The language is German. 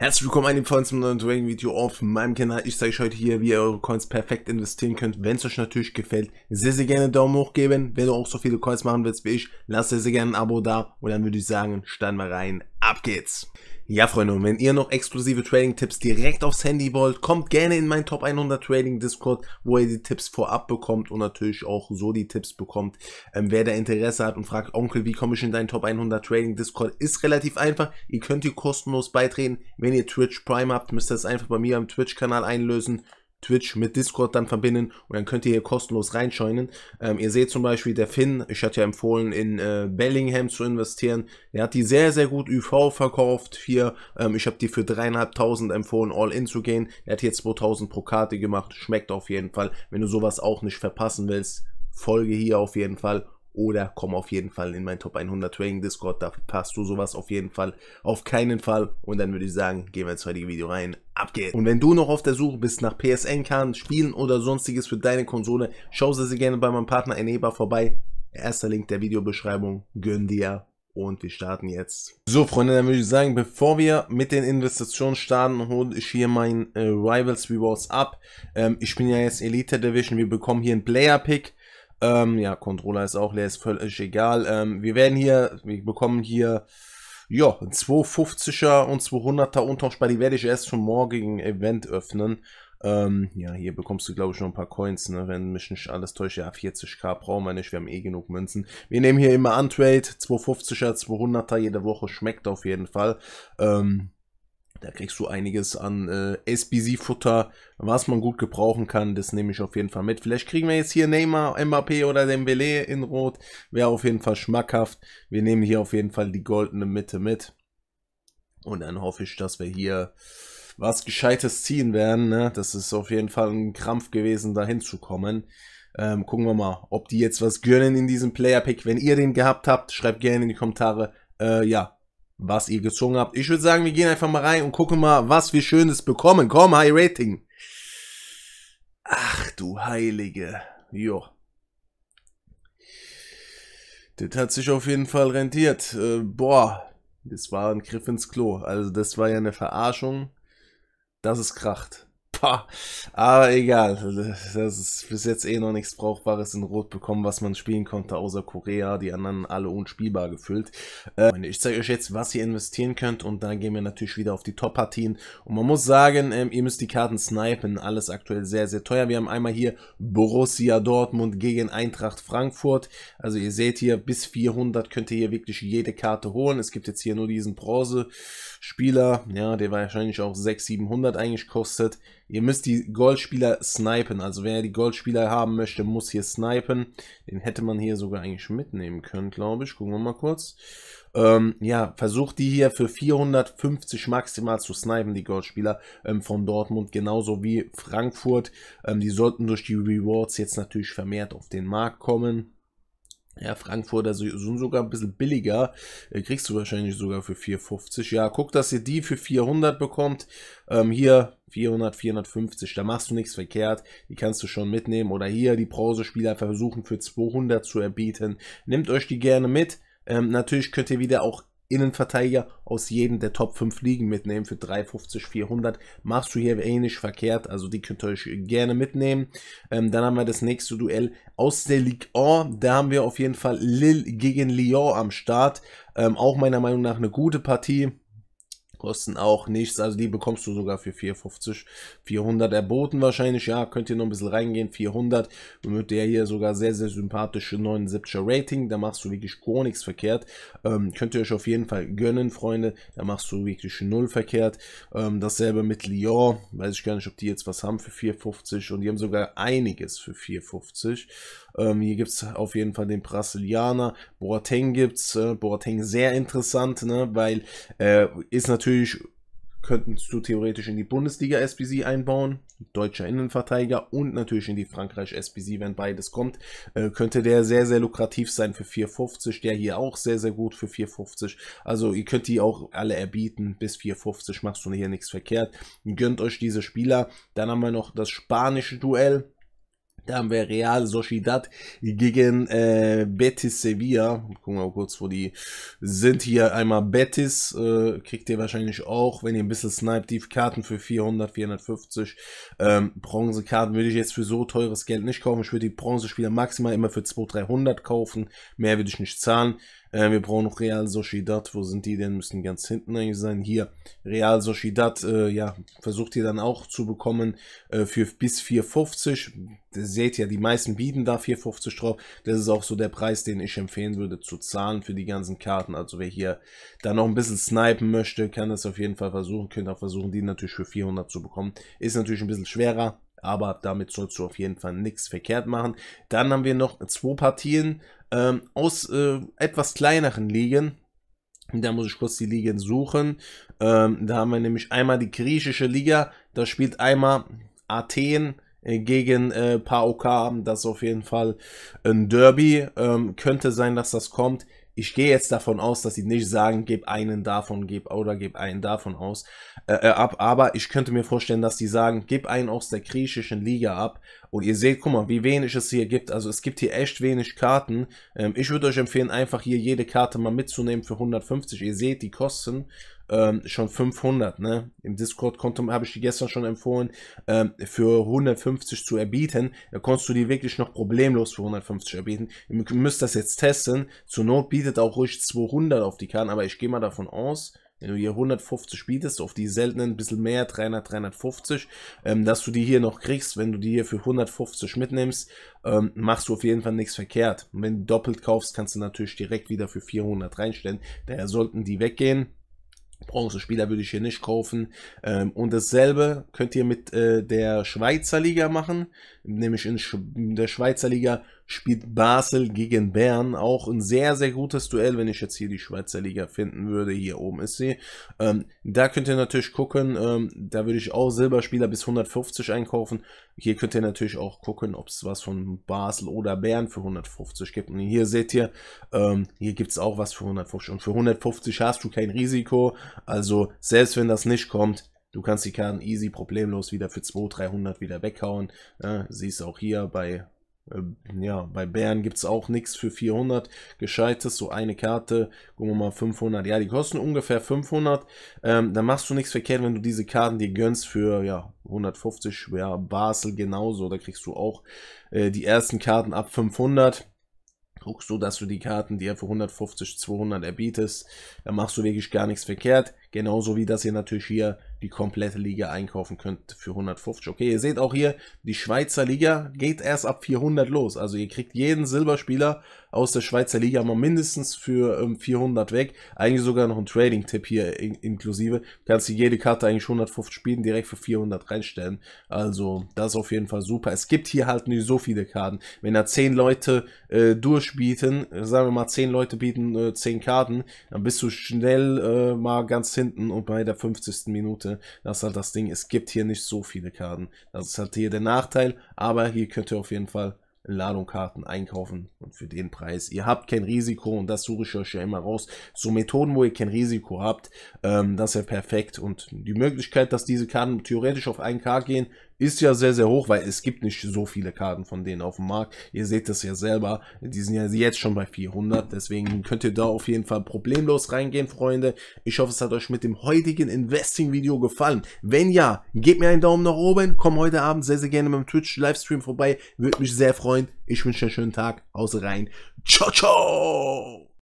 Herzlich willkommen an den Freund zum neuen Trading Video auf meinem Kanal. Ich zeige euch heute hier, wie ihr eure Coins perfekt investieren könnt. Wenn es euch natürlich gefällt, sehr, sehr gerne Daumen hoch geben. Wenn du auch so viele Coins machen willst wie ich, lasst sehr, sehr gerne ein Abo da. Und dann würde ich sagen, starten wir rein. Ab geht's! Ja, Freunde, und wenn ihr noch exklusive Trading-Tipps direkt aufs Handy wollt, kommt gerne in meinen Top 100 Trading-Discord, wo ihr die Tipps vorab bekommt und natürlich auch so die Tipps bekommt. Ähm, wer da Interesse hat und fragt, Onkel, wie komme ich in deinen Top 100 Trading-Discord, ist relativ einfach. Ihr könnt hier kostenlos beitreten. Wenn ihr Twitch Prime habt, müsst ihr das einfach bei mir am Twitch-Kanal einlösen. Twitch mit Discord dann verbinden und dann könnt ihr hier kostenlos reinscheinen. Ähm, ihr seht zum Beispiel der Finn, ich hatte ja empfohlen, in äh, Bellingham zu investieren. Der hat die sehr, sehr gut UV verkauft hier. Ähm, ich habe die für dreieinhalbtausend empfohlen, all in zu gehen. Er hat hier 2000 pro Karte gemacht. Schmeckt auf jeden Fall. Wenn du sowas auch nicht verpassen willst, Folge hier auf jeden Fall oder komm auf jeden Fall in mein Top 100 Trading Discord, da passt du sowas auf jeden Fall, auf keinen Fall. Und dann würde ich sagen, gehen wir ins heutige Video rein, ab geht's. Und wenn du noch auf der Suche bist nach PSN-Karten, Spielen oder sonstiges für deine Konsole, schau sehr, gerne bei meinem Partner Eneba vorbei. Erster Link der Videobeschreibung, gönn dir und wir starten jetzt. So Freunde, dann würde ich sagen, bevor wir mit den Investitionen starten, hole ich hier mein äh, Rivals Rewards ab. Ähm, ich bin ja jetzt Elite Division, wir bekommen hier einen Player Pick. Ähm, ja, Controller ist auch leer, ist völlig egal. Ähm, wir werden hier, wir bekommen hier, ja, 250er und 200er untauschbar. Die werde ich erst zum morgigen Event öffnen. Ähm, ja, hier bekommst du, glaube ich, noch ein paar Coins, ne? wenn mich nicht alles täuscht. Ja, 40k brauchen wir nicht, wir haben eh genug Münzen. Wir nehmen hier immer Untrade, 250er, 200er jede Woche, schmeckt auf jeden Fall. Ähm, da kriegst du einiges an äh, SBC-Futter, was man gut gebrauchen kann. Das nehme ich auf jeden Fall mit. Vielleicht kriegen wir jetzt hier Neymar, Mbappé oder Dembele in Rot. Wäre auf jeden Fall schmackhaft. Wir nehmen hier auf jeden Fall die goldene Mitte mit. Und dann hoffe ich, dass wir hier was Gescheites ziehen werden. Ne? Das ist auf jeden Fall ein Krampf gewesen, da hinzukommen. Ähm, gucken wir mal, ob die jetzt was gönnen in diesem Player-Pick. Wenn ihr den gehabt habt, schreibt gerne in die Kommentare. Äh, ja, was ihr gezogen habt. Ich würde sagen, wir gehen einfach mal rein und gucken mal, was wir Schönes bekommen. Komm, High Rating. Ach du Heilige. Jo. Das hat sich auf jeden Fall rentiert. Äh, boah, das war ein Griff ins Klo. Also das war ja eine Verarschung, dass es kracht. Boah. Aber egal, das ist bis jetzt eh noch nichts Brauchbares in Rot bekommen, was man spielen konnte, außer Korea, die anderen alle unspielbar gefüllt. Äh, ich zeige euch jetzt, was ihr investieren könnt und dann gehen wir natürlich wieder auf die Top-Partien. Und man muss sagen, ähm, ihr müsst die Karten snipen, alles aktuell sehr, sehr teuer. Wir haben einmal hier Borussia Dortmund gegen Eintracht Frankfurt. Also ihr seht hier, bis 400 könnt ihr hier wirklich jede Karte holen. Es gibt jetzt hier nur diesen Bronze. Spieler, ja, der wahrscheinlich auch 600, 700 eigentlich kostet. Ihr müsst die Goldspieler snipen, also wer die Goldspieler haben möchte, muss hier snipen. Den hätte man hier sogar eigentlich mitnehmen können, glaube ich. Gucken wir mal kurz. Ähm, ja, versucht die hier für 450 maximal zu snipen, die Goldspieler ähm, von Dortmund, genauso wie Frankfurt. Ähm, die sollten durch die Rewards jetzt natürlich vermehrt auf den Markt kommen. Ja, Frankfurter sind sogar ein bisschen billiger. Äh, kriegst du wahrscheinlich sogar für 4,50. Ja, guck, dass ihr die für 400 bekommt. Ähm, hier 400, 450, da machst du nichts verkehrt. Die kannst du schon mitnehmen. Oder hier die Brausespieler versuchen für 200 zu erbieten. Nehmt euch die gerne mit. Ähm, natürlich könnt ihr wieder auch Innenverteidiger aus jedem der Top 5 Ligen mitnehmen für 350, 400. Machst du hier wenig verkehrt, also die könnt ihr euch gerne mitnehmen. Ähm, dann haben wir das nächste Duell aus der Ligue 1. Da haben wir auf jeden Fall Lille gegen Lyon am Start. Ähm, auch meiner Meinung nach eine gute Partie. Kosten auch nichts, also die bekommst du sogar für 450, 400 erboten wahrscheinlich, ja, könnt ihr noch ein bisschen reingehen, 400, und mit der hier sogar sehr, sehr sympathische 79er Rating, da machst du wirklich gar nichts verkehrt, ähm, könnt ihr euch auf jeden Fall gönnen, Freunde, da machst du wirklich null verkehrt, ähm, dasselbe mit Lyon, weiß ich gar nicht, ob die jetzt was haben für 450, und die haben sogar einiges für 450, ähm, hier gibt es auf jeden Fall den Brasilianer, Boateng gibt es, äh, Boateng sehr interessant, ne, weil äh, ist natürlich Natürlich könntest du theoretisch in die Bundesliga SPC einbauen, deutscher Innenverteidiger und natürlich in die Frankreich SPC, wenn beides kommt, äh, könnte der sehr, sehr lukrativ sein für 4,50, der hier auch sehr, sehr gut für 4,50, also ihr könnt die auch alle erbieten, bis 4,50 machst du hier nichts verkehrt, gönnt euch diese Spieler, dann haben wir noch das spanische Duell, da haben wir Real Sociedad gegen äh, Betis Sevilla. Gucken wir mal kurz, wo die sind. Hier einmal Betis. Äh, kriegt ihr wahrscheinlich auch, wenn ihr ein bisschen sniped, die Karten für 400, 450. Ähm, Bronzekarten würde ich jetzt für so teures Geld nicht kaufen. Ich würde die Bronzespieler maximal immer für 200, 300 kaufen. Mehr würde ich nicht zahlen. Äh, wir brauchen noch Real Sociedad. Wo sind die denn? Müssen ganz hinten eigentlich sein. Hier, Real Sociedad, äh, ja, versucht ihr dann auch zu bekommen äh, für bis 4,50. Seht ihr, die meisten bieten da 4,50 drauf. Das ist auch so der Preis, den ich empfehlen würde zu zahlen für die ganzen Karten. Also wer hier da noch ein bisschen snipen möchte, kann das auf jeden Fall versuchen. Könnt auch versuchen, die natürlich für 400 zu bekommen. Ist natürlich ein bisschen schwerer, aber damit sollst du auf jeden Fall nichts verkehrt machen. Dann haben wir noch zwei Partien ähm, aus äh, etwas kleineren Ligen. Da muss ich kurz die Ligen suchen. Ähm, da haben wir nämlich einmal die griechische Liga. Da spielt einmal Athen äh, gegen äh, PAOK. Das ist auf jeden Fall ein Derby. Ähm, könnte sein, dass das kommt. Ich gehe jetzt davon aus, dass sie nicht sagen, gib einen davon, gib oder gib einen davon aus äh, äh ab. Aber ich könnte mir vorstellen, dass sie sagen, gib einen aus der griechischen Liga ab. Und ihr seht, guck mal, wie wenig es hier gibt. Also es gibt hier echt wenig Karten. Ähm, ich würde euch empfehlen, einfach hier jede Karte mal mitzunehmen für 150. Ihr seht die Kosten ähm, schon 500. Ne? Im Discord-Konto habe ich die gestern schon empfohlen, ähm, für 150 zu erbieten. Da konntest du die wirklich noch problemlos für 150 erbieten. Ihr müsst das jetzt testen. Zur Not bietet auch ruhig 200 auf die Karten, aber ich gehe mal davon aus, wenn du hier 150 bietest, auf die seltenen ein bisschen mehr, 300, 350, ähm, dass du die hier noch kriegst, wenn du die hier für 150 mitnimmst, ähm, machst du auf jeden Fall nichts verkehrt. Und wenn du doppelt kaufst, kannst du natürlich direkt wieder für 400 reinstellen. Daher sollten die weggehen. Bronzespieler würde ich hier nicht kaufen. Ähm, und dasselbe könnt ihr mit äh, der Schweizer Liga machen, nämlich in der Schweizer Liga spielt Basel gegen Bern. Auch ein sehr, sehr gutes Duell, wenn ich jetzt hier die Schweizer Liga finden würde. Hier oben ist sie. Ähm, da könnt ihr natürlich gucken. Ähm, da würde ich auch Silberspieler bis 150 einkaufen. Hier könnt ihr natürlich auch gucken, ob es was von Basel oder Bern für 150 gibt. Und hier seht ihr, ähm, hier gibt es auch was für 150. Und für 150 hast du kein Risiko. Also selbst wenn das nicht kommt, Du kannst die Karten easy, problemlos wieder für 200, 300 wieder weghauen. Ja, siehst auch hier bei ähm, ja, bei Bären gibt es auch nichts für 400. Gescheites, so eine Karte, gucken wir mal, 500. Ja, die kosten ungefähr 500. Ähm, dann machst du nichts verkehrt, wenn du diese Karten dir gönnst für, ja, 150. Ja, Basel genauso. Da kriegst du auch äh, die ersten Karten ab 500 guckst du, dass du die Karten, dir für 150, 200 erbietest, dann machst du wirklich gar nichts verkehrt. Genauso wie das hier natürlich hier die komplette Liga einkaufen könnt für 150. Okay, ihr seht auch hier, die Schweizer Liga geht erst ab 400 los. Also ihr kriegt jeden Silberspieler aus der Schweizer Liga mal mindestens für ähm, 400 weg. Eigentlich sogar noch ein Trading-Tipp hier in inklusive. Kannst du jede Karte eigentlich 150 spielen, direkt für 400 reinstellen. Also das ist auf jeden Fall super. Es gibt hier halt nicht so viele Karten. Wenn da 10 Leute äh, durchbieten, äh, sagen wir mal 10 Leute bieten äh, 10 Karten, dann bist du schnell äh, mal ganz hinten und bei der 50. Minute Kiste. Das ist halt das Ding. Es gibt hier nicht so viele Karten. Das ist halt hier der Nachteil. Aber hier könnt ihr auf jeden Fall eine einkaufen und für den Preis. Ihr habt kein Risiko und das suche ich euch ja immer raus. So Methoden, wo ihr kein Risiko habt, ähm, das ist ja perfekt. Und die Möglichkeit, dass diese Karten theoretisch auf 1K gehen, ist ja sehr, sehr hoch, weil es gibt nicht so viele Karten von denen auf dem Markt. Ihr seht das ja selber, die sind ja jetzt schon bei 400, deswegen könnt ihr da auf jeden Fall problemlos reingehen, Freunde. Ich hoffe, es hat euch mit dem heutigen Investing-Video gefallen. Wenn ja, gebt mir einen Daumen nach oben, komm heute Abend sehr, sehr gerne mit dem Twitch-Livestream vorbei, würde mich sehr freuen. Ich wünsche einen schönen Tag, aus rein, ciao, ciao!